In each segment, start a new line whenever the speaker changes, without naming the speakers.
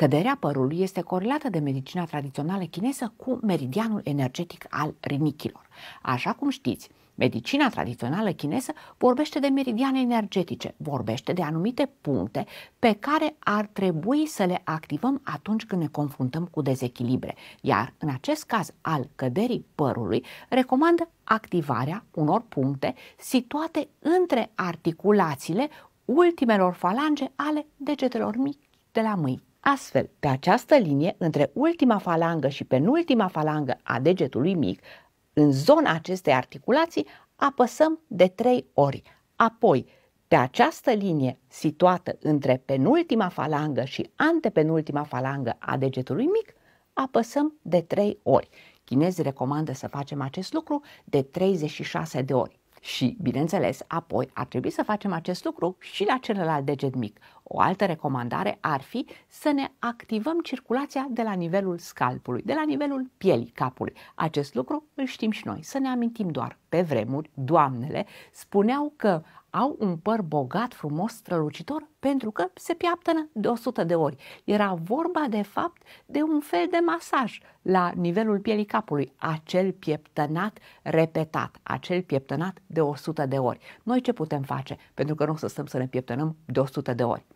Căderea părului este corelată de medicina tradițională chineză cu meridianul energetic al rinichilor. Așa cum știți, medicina tradițională chineză vorbește de meridiane energetice, vorbește de anumite puncte pe care ar trebui să le activăm atunci când ne confruntăm cu dezechilibre, iar în acest caz al căderii părului recomandă activarea unor puncte situate între articulațiile ultimelor falange ale degetelor mici de la mâini. Astfel, pe această linie, între ultima falangă și penultima falangă a degetului mic, în zona acestei articulații, apăsăm de trei ori. Apoi, pe această linie situată între penultima falangă și antepenultima falangă a degetului mic, apăsăm de 3 ori. Chinezii recomandă să facem acest lucru de 36 de ori. Și, bineînțeles, apoi ar trebui să facem acest lucru și la celălalt deget mic. O altă recomandare ar fi să ne activăm circulația de la nivelul scalpului, de la nivelul pielii capului. Acest lucru îl știm și noi. Să ne amintim doar. Pe vremuri, doamnele spuneau că au un păr bogat, frumos, strălucitor, pentru că se piaptănă de 100 de ori. Era vorba, de fapt, de un fel de masaj la nivelul pielii capului, acel pieptănat repetat, acel pieptănat de 100 de ori. Noi ce putem face? Pentru că nu o să stăm să ne pieptănăm de 100 de ori.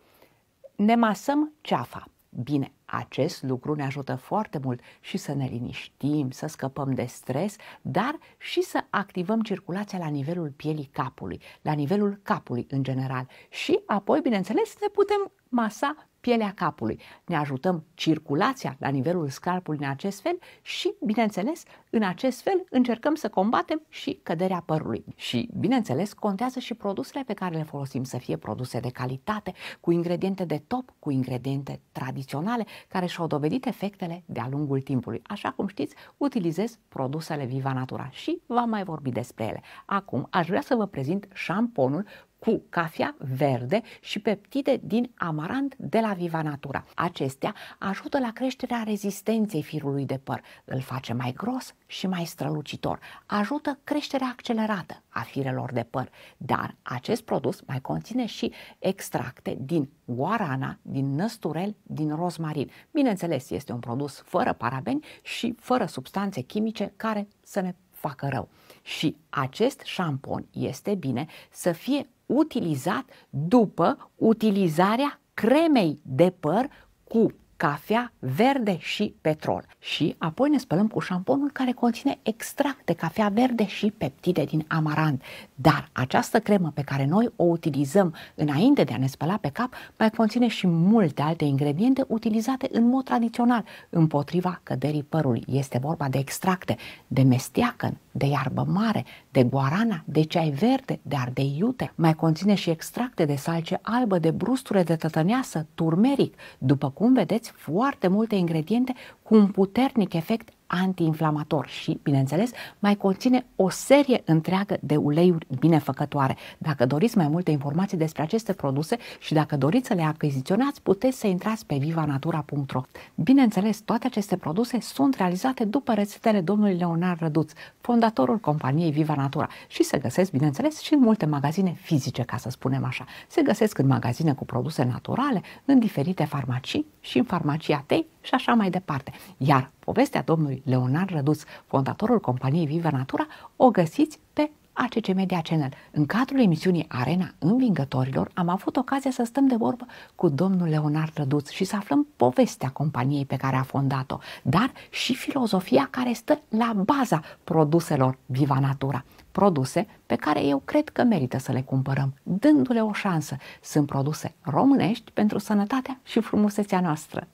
Ne masăm ceafa. Bine, acest lucru ne ajută foarte mult și să ne liniștim, să scăpăm de stres, dar și să activăm circulația la nivelul pielii capului, la nivelul capului în general. Și apoi, bineînțeles, ne putem masa pielea capului. Ne ajutăm circulația la nivelul scalpului în acest fel și, bineînțeles, în acest fel încercăm să combatem și căderea părului. Și, bineînțeles, contează și produsele pe care le folosim să fie produse de calitate, cu ingrediente de top, cu ingrediente tradiționale, care și-au dovedit efectele de-a lungul timpului. Așa cum știți, utilizez produsele Viva Natura și v-am mai vorbit despre ele. Acum aș vrea să vă prezint șamponul cu cafea verde și peptide din amarant de la Viva Natura. Acestea ajută la creșterea rezistenței firului de păr, îl face mai gros și mai strălucitor, ajută creșterea accelerată a firelor de păr, dar acest produs mai conține și extracte din guarana, din năsturel, din rozmarin. Bineînțeles, este un produs fără parabeni și fără substanțe chimice care să ne facă rău. Și acest șampon este bine să fie utilizat după utilizarea cremei de păr cu cafea verde și petrol. Și apoi ne spălăm cu șamponul care conține extract de cafea verde și peptide din amarant. Dar această cremă pe care noi o utilizăm înainte de a ne spăla pe cap mai conține și multe alte ingrediente utilizate în mod tradițional împotriva căderii părului. Este vorba de extracte de mesteacăn, de iarbă mare, de guarana, de ceai verde, de ardei iute. Mai conține și extracte de salce albă, de brusture de tătăneasă, turmeric. După cum vedeți, foarte multe ingrediente cu un puternic efect antiinflamator și, bineînțeles, mai conține o serie întreagă de uleiuri binefăcătoare. Dacă doriți mai multe informații despre aceste produse și dacă doriți să le achiziționați, puteți să intrați pe vivanatura.ro. Bineînțeles, toate aceste produse sunt realizate după rețetele domnului Leonard Răduț, fondatorul companiei Viva Natura și se găsesc, bineînțeles, și în multe magazine fizice, ca să spunem așa. Se găsesc în magazine cu produse naturale, în diferite farmacii și în farmacia Tei și așa mai departe. Iar povestea domnului Leonard Răduț, fondatorul companiei Viva Natura, o găsiți pe ACC Media Channel. În cadrul emisiunii Arena Învingătorilor am avut ocazia să stăm de vorbă cu domnul Leonard Răduț și să aflăm povestea companiei pe care a fondat-o, dar și filozofia care stă la baza produselor Viva Natura. Produse pe care eu cred că merită să le cumpărăm, dându-le o șansă. Sunt produse românești pentru sănătatea și frumusețea noastră.